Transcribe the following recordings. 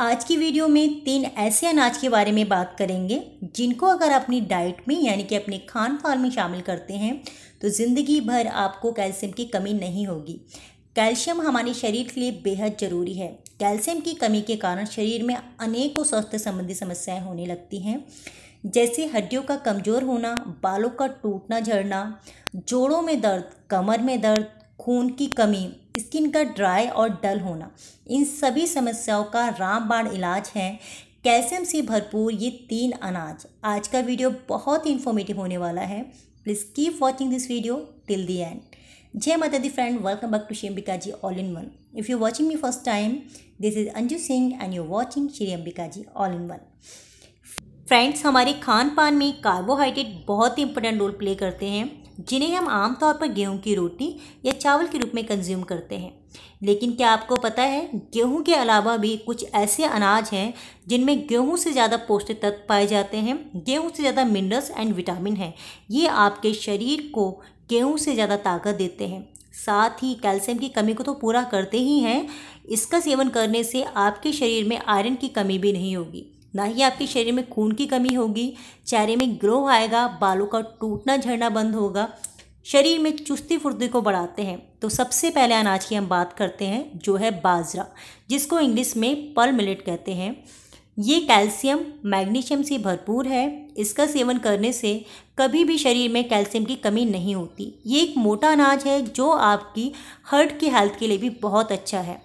आज की वीडियो में तीन ऐसे अनाज के बारे में बात करेंगे जिनको अगर अपनी डाइट में यानी कि अपने खान पान में शामिल करते हैं तो ज़िंदगी भर आपको कैल्शियम की कमी नहीं होगी कैल्शियम हमारे शरीर के लिए बेहद ज़रूरी है कैल्शियम की कमी के कारण शरीर में अनेकों स्वास्थ्य संबंधी समस्याएं होने लगती हैं जैसे हड्डियों का कमज़ोर होना बालों का टूटना झड़ना जोड़ों में दर्द कमर में दर्द खून की कमी स्किन का ड्राई और डल होना इन सभी समस्याओं का रामबाण इलाज है कैल्शियम से भरपूर ये तीन अनाज आज का वीडियो बहुत ही इन्फॉर्मेटिव होने वाला है please keep watching this video till the end जय माता दी friend welcome back to Shri Ambika ji all in one if you watching me first time this is Anju Singh and you watching Shri Ambika ji all in one friends हमारे खान पान में कार्बोहाइड्रेट बहुत ही important role play करते हैं जिन्हें हम आमतौर पर गेहूं की रोटी या चावल के रूप में कंज्यूम करते हैं लेकिन क्या आपको पता है गेहूं के अलावा भी कुछ ऐसे अनाज हैं जिनमें गेहूं से ज़्यादा पौष्टिक तत्व पाए जाते हैं गेहूं से ज़्यादा मिनरल्स एंड विटामिन हैं ये आपके शरीर को गेहूं से ज़्यादा ताकत देते हैं साथ ही कैल्शियम की कमी को तो पूरा करते ही हैं इसका सेवन करने से आपके शरीर में आयरन की कमी भी नहीं होगी ना ही आपके शरीर में खून की कमी होगी चेहरे में ग्रो आएगा बालों का टूटना झड़ना बंद होगा शरीर में चुस्ती फुर्ती को बढ़ाते हैं तो सबसे पहले अनाज की हम बात करते हैं जो है बाजरा जिसको इंग्लिश में पर्ल मिलेट कहते हैं ये कैल्शियम मैग्नीशियम से भरपूर है इसका सेवन करने से कभी भी शरीर में कैल्शियम की कमी नहीं होती ये एक मोटा अनाज है जो आपकी हर्ट की हेल्थ के लिए भी बहुत अच्छा है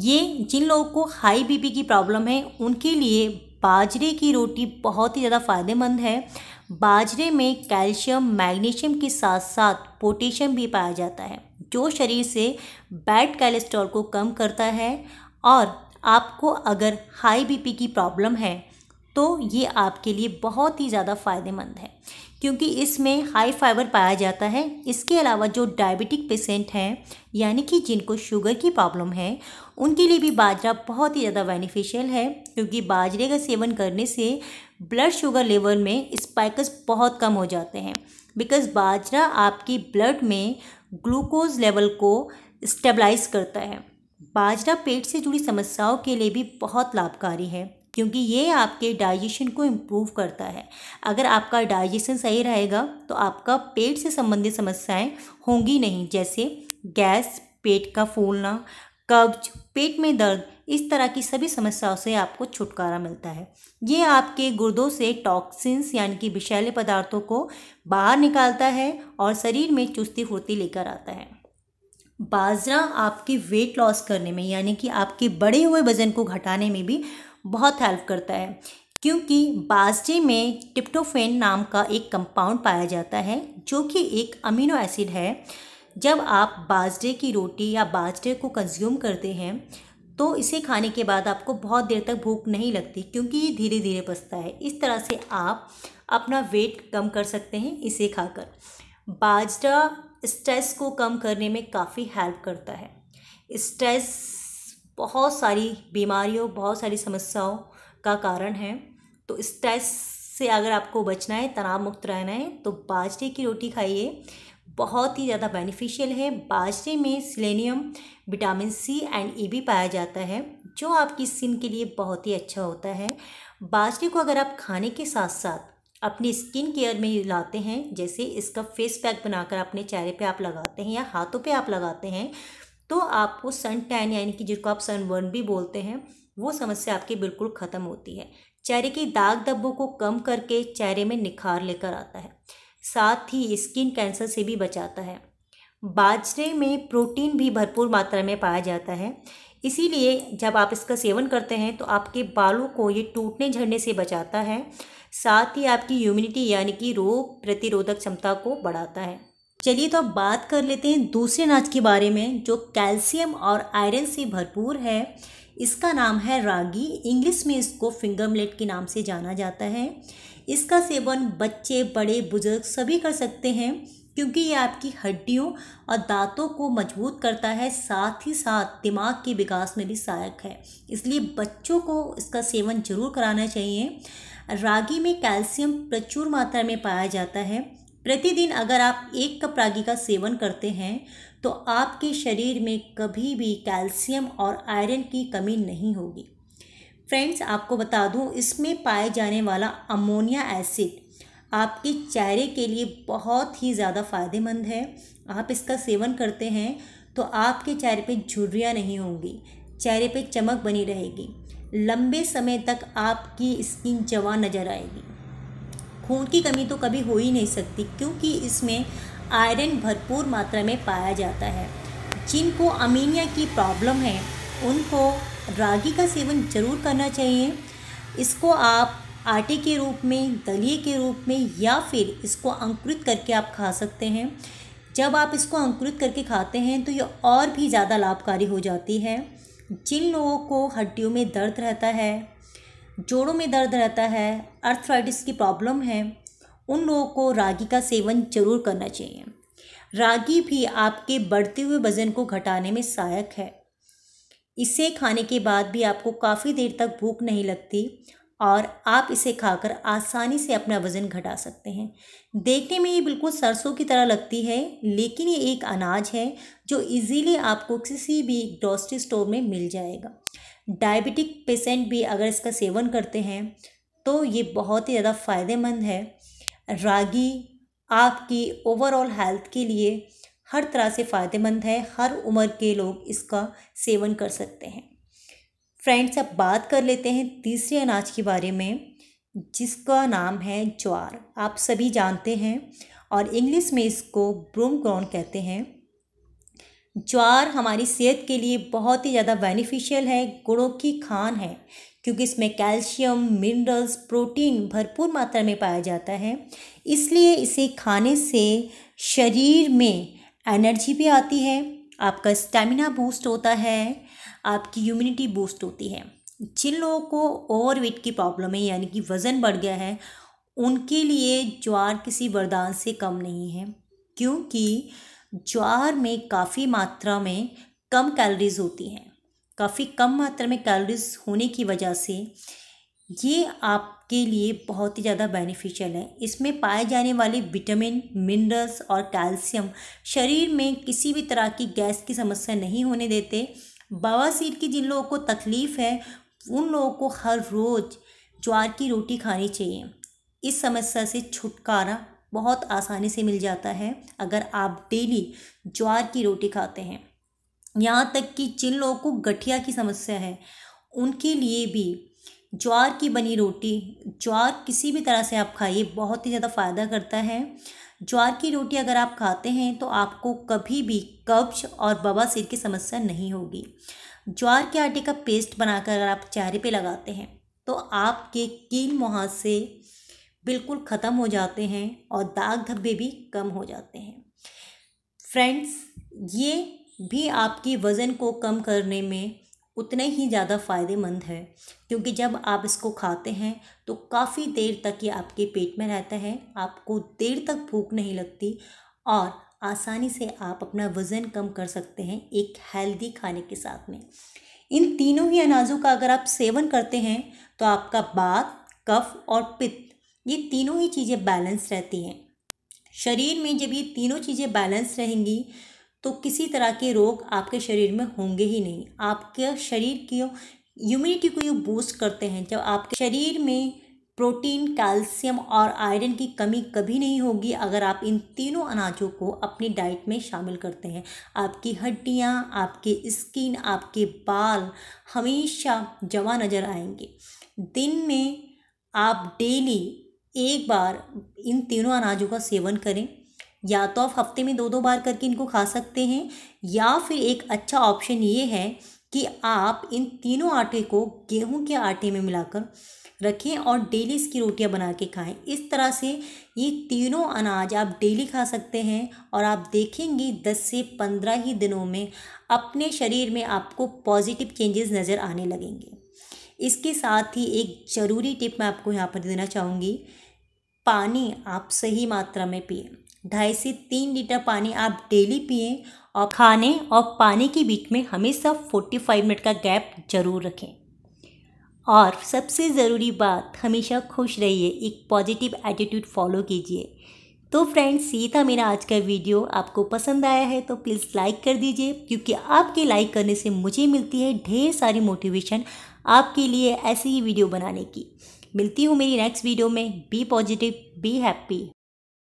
ये जिन लोगों को हाई बीपी की प्रॉब्लम है उनके लिए बाजरे की रोटी बहुत ही ज़्यादा फ़ायदेमंद है बाजरे में कैल्शियम मैग्नीशियम के साथ साथ पोटेशियम भी पाया जाता है जो शरीर से बैड कैलेस्ट्रॉल को कम करता है और आपको अगर हाई बीपी की प्रॉब्लम है तो ये आपके लिए बहुत ही ज़्यादा फ़ायदेमंद है क्योंकि इसमें हाई फाइबर पाया जाता है इसके अलावा जो डायबिटिक पेशेंट हैं यानी कि जिनको शुगर की प्रॉब्लम है उनके लिए भी बाजरा बहुत ही ज़्यादा बेनिफिशियल है क्योंकि बाजरे का सेवन करने से ब्लड शुगर लेवल में स्पाइकस बहुत कम हो जाते हैं बिकॉज बाजरा आपकी ब्लड में ग्लूकोज लेवल को स्टेबलाइज करता है बाजरा पेट से जुड़ी समस्याओं के लिए भी बहुत लाभकारी है क्योंकि ये आपके डाइजेशन को इम्प्रूव करता है अगर आपका डाइजेशन सही रहेगा तो आपका पेट से संबंधित समस्याएं होंगी नहीं जैसे गैस पेट का फूलना कब्ज पेट में दर्द इस तरह की सभी समस्याओं से आपको छुटकारा मिलता है ये आपके गुर्दों से टॉक्सिन्स यानी कि विषैले पदार्थों को बाहर निकालता है और शरीर में चुस्ती फुर्ती लेकर आता है बाजरा आपके वेट लॉस करने में यानी कि आपके बड़े हुए वज़न को घटाने में भी बहुत हेल्प करता है क्योंकि बाजरे में टिप्टोफेन नाम का एक कंपाउंड पाया जाता है जो कि एक अमीनो एसिड है जब आप बाजरे की रोटी या बाजरे को कंज्यूम करते हैं तो इसे खाने के बाद आपको बहुत देर तक भूख नहीं लगती क्योंकि ये धीरे धीरे पसता है इस तरह से आप अपना वेट कम कर सकते हैं इसे खाकर बाजरा स्ट्रेस को कम करने में काफ़ी हेल्प करता है स्ट्रेस बहुत सारी बीमारियों बहुत सारी समस्याओं का कारण है तो स्ट्रेस से अगर आपको बचना है तनाव मुक्त रहना है तो बाजरे की रोटी खाइए बहुत ही ज़्यादा बेनिफिशियल है बाजरे में selenium vitamin C and E भी पाया जाता है जो आपकी स्किन के लिए बहुत ही अच्छा होता है बाजरे को अगर आप खाने के साथ साथ अपनी स्किन केयर में लाते हैं जैसे इसका फेस पैक बनाकर अपने चेहरे पे आप लगाते हैं या हाथों पे आप लगाते हैं तो आपको सन टैन यानी कि जिसको आप सनबर्न भी बोलते हैं वो समस्या आपकी बिल्कुल ख़त्म होती है चेहरे की दाग धब्बों को कम करके चेहरे में निखार लेकर आता है साथ ही स्किन कैंसर से भी बचाता है बाजरे में प्रोटीन भी भरपूर मात्रा में पाया जाता है इसीलिए जब आप इसका सेवन करते हैं तो आपके बालों को ये टूटने झड़ने से बचाता है साथ ही आपकी इम्यूनिटी यानी कि रोग प्रतिरोधक क्षमता को बढ़ाता है चलिए तो अब बात कर लेते हैं दूसरे अनाज के बारे में जो कैल्शियम और आयरन से भरपूर है इसका नाम है रागी इंग्लिश में इसको फिंगर मिलेट के नाम से जाना जाता है इसका सेवन बच्चे बड़े बुजुर्ग सभी कर सकते हैं क्योंकि ये आपकी हड्डियों और दांतों को मजबूत करता है साथ ही साथ दिमाग के विकास में भी सहायक है इसलिए बच्चों को इसका सेवन जरूर कराना चाहिए रागी में कैल्शियम प्रचुर मात्रा में पाया जाता है प्रतिदिन अगर आप एक कप रागी का सेवन करते हैं तो आपके शरीर में कभी भी कैल्शियम और आयरन की कमी नहीं होगी फ्रेंड्स आपको बता दूं इसमें पाए जाने वाला अमोनिया एसिड आपके चेहरे के लिए बहुत ही ज़्यादा फ़ायदेमंद है आप इसका सेवन करते हैं तो आपके चेहरे पे झुर्रियाँ नहीं होंगी चेहरे पे चमक बनी रहेगी लंबे समय तक आपकी स्किन जवान नज़र आएगी खून की कमी तो कभी हो ही नहीं सकती क्योंकि इसमें आयरन भरपूर मात्रा में पाया जाता है जिनको अमीनिया की प्रॉब्लम है उनको रागी का सेवन ज़रूर करना चाहिए इसको आप आटे के रूप में दलिए के रूप में या फिर इसको अंकुरित करके आप खा सकते हैं जब आप इसको अंकुरित करके खाते हैं तो ये और भी ज़्यादा लाभकारी हो जाती है जिन लोगों को हड्डियों में दर्द रहता है जोड़ों में दर्द रहता है अर्थराइटिस की प्रॉब्लम है उन लोगों को रागी का सेवन जरूर करना चाहिए रागी भी आपके बढ़ते हुए वज़न को घटाने में सहायक है इसे खाने के बाद भी आपको काफ़ी देर तक भूख नहीं लगती और आप इसे खाकर आसानी से अपना वज़न घटा सकते हैं देखने में ये बिल्कुल सरसों की तरह लगती है लेकिन ये एक अनाज है जो इजीली आपको किसी भी ग्रॉसरी स्टोर में मिल जाएगा डायबिटिक पेशेंट भी अगर इसका सेवन करते हैं तो ये बहुत ही ज़्यादा फ़ायदेमंद है रागी आपकी ओवरऑल हेल्थ के लिए हर तरह से फ़ायदेमंद है हर उम्र के लोग इसका सेवन कर सकते हैं फ्रेंड्स अब बात कर लेते हैं तीसरे अनाज के बारे में जिसका नाम है ज्वार आप सभी जानते हैं और इंग्लिश में इसको ब्रूम कहते हैं ज्वार हमारी सेहत के लिए बहुत ही ज़्यादा बेनिफिशियल है गुड़ों की खान है क्योंकि इसमें कैल्शियम मिनरल्स प्रोटीन भरपूर मात्रा में पाया जाता है इसलिए इसे खाने से शरीर में एनर्जी भी आती है आपका स्टेमिना बूस्ट होता है आपकी इम्यूनिटी बूस्ट होती है जिन लोगों को ओवर वेट की प्रॉब्लम है यानी कि वज़न बढ़ गया है उनके लिए ज्वार किसी वरदान से कम नहीं है क्योंकि ज्वार में काफ़ी मात्रा में कम कैलोरीज़ होती हैं काफ़ी कम मात्रा में कैलोरीज़ होने की वजह से ये आपके लिए बहुत ही ज़्यादा बेनिफिशियल है इसमें पाए जाने वाले विटामिन मिनरल्स और कैल्शियम शरीर में किसी भी तरह की गैस की समस्या नहीं होने देते बवासीर की जिन लोगों को तकलीफ़ है उन लोगों को हर रोज़ ज्वार की रोटी खानी चाहिए इस समस्या से छुटकारा बहुत आसानी से मिल जाता है अगर आप डेली ज्वार की रोटी खाते हैं यहाँ तक कि जिन लोगों को गठिया की समस्या है उनके लिए भी ज्वार की बनी रोटी ज्वार किसी भी तरह से आप खाइए बहुत ही ज़्यादा फ़ायदा करता है ज्वार की रोटी अगर आप खाते हैं तो आपको कभी भी कब्ज और सिर की समस्या नहीं होगी ज्वार के आटे का पेस्ट बनाकर अगर आप चेहरे पे लगाते हैं तो आपके कील मुहासे बिल्कुल ख़त्म हो जाते हैं और दाग धब्बे भी कम हो जाते हैं फ्रेंड्स ये भी आपकी वज़न को कम करने में उतने ही ज़्यादा फ़ायदेमंद है क्योंकि जब आप इसको खाते हैं तो काफ़ी देर तक ये आपके पेट में रहता है आपको देर तक भूख नहीं लगती और आसानी से आप अपना वज़न कम कर सकते हैं एक हेल्दी खाने के साथ में इन तीनों ही अनाजों का अगर आप सेवन करते हैं तो आपका बात कफ और पित्त ये तीनों ही चीज़ें बैलेंस रहती हैं शरीर में जब ये तीनों चीज़ें बैलेंस रहेंगी तो किसी तरह के रोग आपके शरीर में होंगे ही नहीं आपके शरीर की इम्यूनिटी को ये बूस्ट करते हैं जब आपके शरीर में प्रोटीन कैल्शियम और आयरन की कमी कभी नहीं होगी अगर आप इन तीनों अनाजों को अपनी डाइट में शामिल करते हैं आपकी हड्डियाँ आपके स्किन आपके बाल हमेशा जमा नज़र आएंगे दिन में आप डेली एक बार इन तीनों अनाजों का सेवन करें या तो आप हफ्ते में दो दो बार करके इनको खा सकते हैं या फिर एक अच्छा ऑप्शन ये है कि आप इन तीनों आटे को गेहूं के आटे में मिलाकर रखें और डेली इसकी रोटियां बना के खाएं इस तरह से ये तीनों अनाज आप डेली खा सकते हैं और आप देखेंगे दस से पंद्रह ही दिनों में अपने शरीर में आपको पॉजिटिव चेंजेस नज़र आने लगेंगे इसके साथ ही एक ज़रूरी टिप मैं आपको यहाँ पर देना चाहूँगी पानी आप सही मात्रा में पिए ढाई से तीन लीटर पानी आप डेली पिए और खाने और पानी के बीच में हमेशा फोर्टी फाइव मिनट का गैप जरूर रखें और सबसे ज़रूरी बात हमेशा खुश रहिए एक पॉजिटिव एटीट्यूड फॉलो कीजिए तो फ्रेंड्स ये था मेरा आज का वीडियो आपको पसंद आया है तो प्लीज़ लाइक कर दीजिए क्योंकि आपके लाइक करने से मुझे मिलती है ढेर सारी मोटिवेशन आपके लिए ऐसी ही वीडियो बनाने की मिलती हूँ मेरी नेक्स्ट वीडियो में बी पॉजिटिव बी हैप्पी